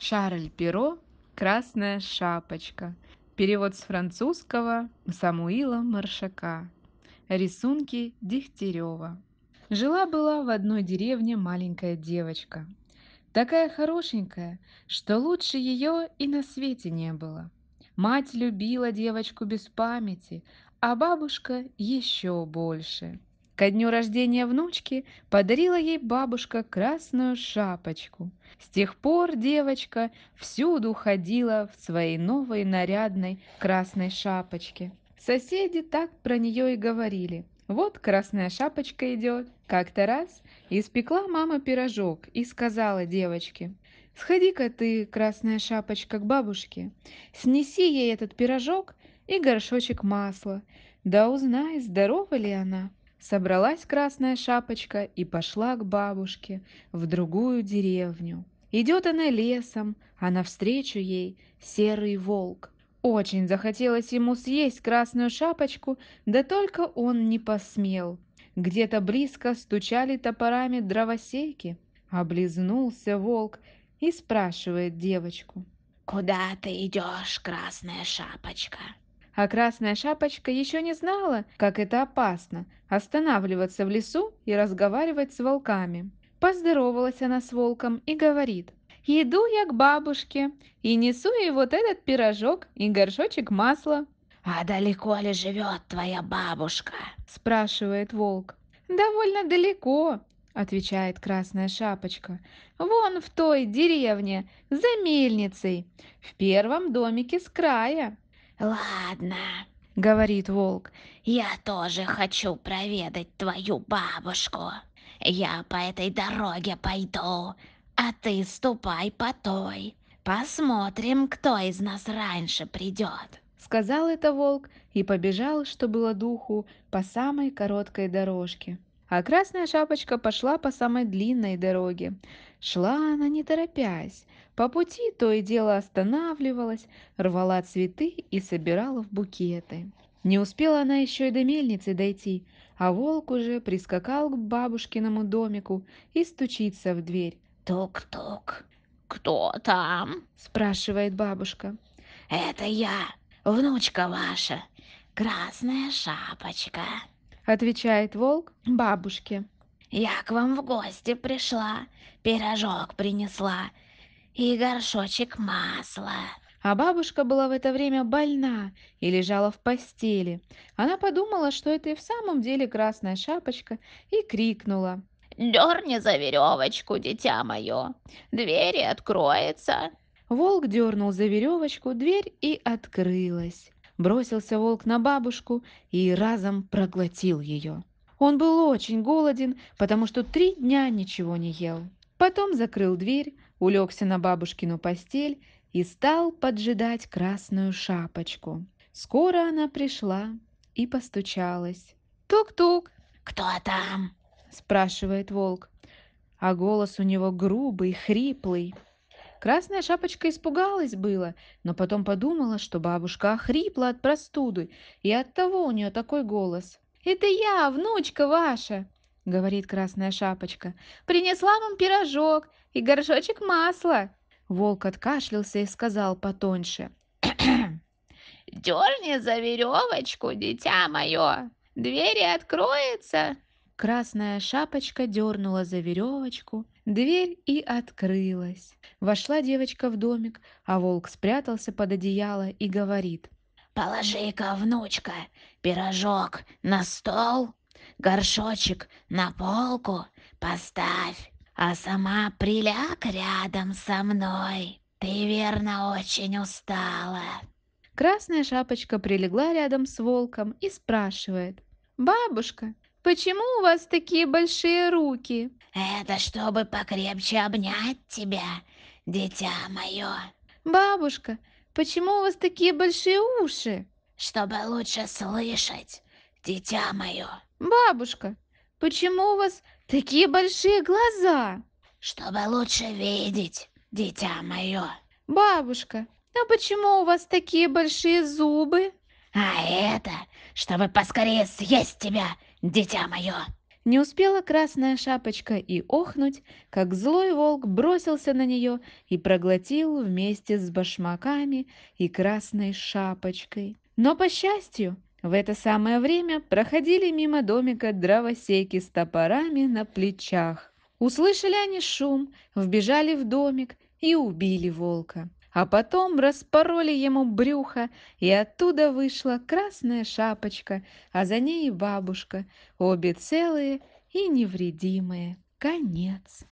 Шарль Перо «Красная шапочка». Перевод с французского Самуила Маршака. Рисунки Дегтярева. Жила-была в одной деревне маленькая девочка. Такая хорошенькая, что лучше ее и на свете не было. Мать любила девочку без памяти, а бабушка еще больше. Ко дню рождения внучки подарила ей бабушка красную шапочку. С тех пор девочка всюду ходила в своей новой нарядной красной шапочке. Соседи так про нее и говорили. Вот красная шапочка идет. Как-то раз испекла мама пирожок и сказала девочке, «Сходи-ка ты, красная шапочка, к бабушке, снеси ей этот пирожок и горшочек масла, да узнай, здорова ли она». Собралась красная шапочка и пошла к бабушке в другую деревню. Идет она лесом, а навстречу ей серый волк. Очень захотелось ему съесть красную шапочку, да только он не посмел. Где-то близко стучали топорами дровосеки. Облизнулся волк и спрашивает девочку. «Куда ты идешь, красная шапочка?» А Красная Шапочка еще не знала, как это опасно – останавливаться в лесу и разговаривать с волками. Поздоровалась она с волком и говорит, «Иду я к бабушке и несу ей вот этот пирожок и горшочек масла». «А далеко ли живет твоя бабушка?» – спрашивает волк. «Довольно далеко», – отвечает Красная Шапочка. «Вон в той деревне, за мельницей, в первом домике с края» ладно говорит волк я тоже хочу проведать твою бабушку я по этой дороге пойду а ты ступай по той посмотрим кто из нас раньше придет сказал это волк и побежал что было духу по самой короткой дорожке а красная шапочка пошла по самой длинной дороге Шла она не торопясь, по пути то и дело останавливалась, рвала цветы и собирала в букеты. Не успела она еще и до мельницы дойти, а волк уже прискакал к бабушкиному домику и стучится в дверь. «Тук-тук!» «Кто там?» – спрашивает бабушка. «Это я, внучка ваша, красная шапочка», – отвечает волк бабушке. Я к вам в гости пришла, пирожок принесла и горшочек масла». А бабушка была в это время больна и лежала в постели. Она подумала, что это и в самом деле красная шапочка, и крикнула. «Дерни за веревочку, дитя мое! Двери откроется!» Волк дернул за веревочку, дверь и открылась. Бросился волк на бабушку и разом проглотил ее. Он был очень голоден, потому что три дня ничего не ел. Потом закрыл дверь, улегся на бабушкину постель и стал поджидать красную шапочку. Скоро она пришла и постучалась. «Тук-тук!» «Кто там?» – спрашивает волк. А голос у него грубый, хриплый. Красная шапочка испугалась было, но потом подумала, что бабушка охрипла от простуды, и оттого у нее такой голос. «Это я, внучка ваша!» — говорит Красная Шапочка. «Принесла вам пирожок и горшочек масла!» Волк откашлялся и сказал потоньше. «Дерни за веревочку, дитя мое! Двери откроются!» Красная шапочка дернула за веревочку, дверь и открылась. Вошла девочка в домик, а волк спрятался под одеяло и говорит. Положи-ка, внучка, пирожок на стол, горшочек на полку поставь, а сама приляг рядом со мной. Ты верно очень устала. Красная шапочка прилегла рядом с волком и спрашивает. «Бабушка, почему у вас такие большие руки?» «Это чтобы покрепче обнять тебя, дитя мое». «Бабушка, почему у вас такие большие уши чтобы лучше слышать дитя мое, бабушка почему у вас такие большие глаза чтобы лучше видеть дитя мое, бабушка а почему у вас такие большие зубы а это чтобы поскорее съесть тебя дитя мое не успела красная шапочка и охнуть, как злой волк бросился на нее и проглотил вместе с башмаками и красной шапочкой. Но, по счастью, в это самое время проходили мимо домика дровосеки с топорами на плечах. Услышали они шум, вбежали в домик и убили волка а потом распороли ему брюхо, и оттуда вышла красная шапочка, а за ней и бабушка, обе целые и невредимые. Конец.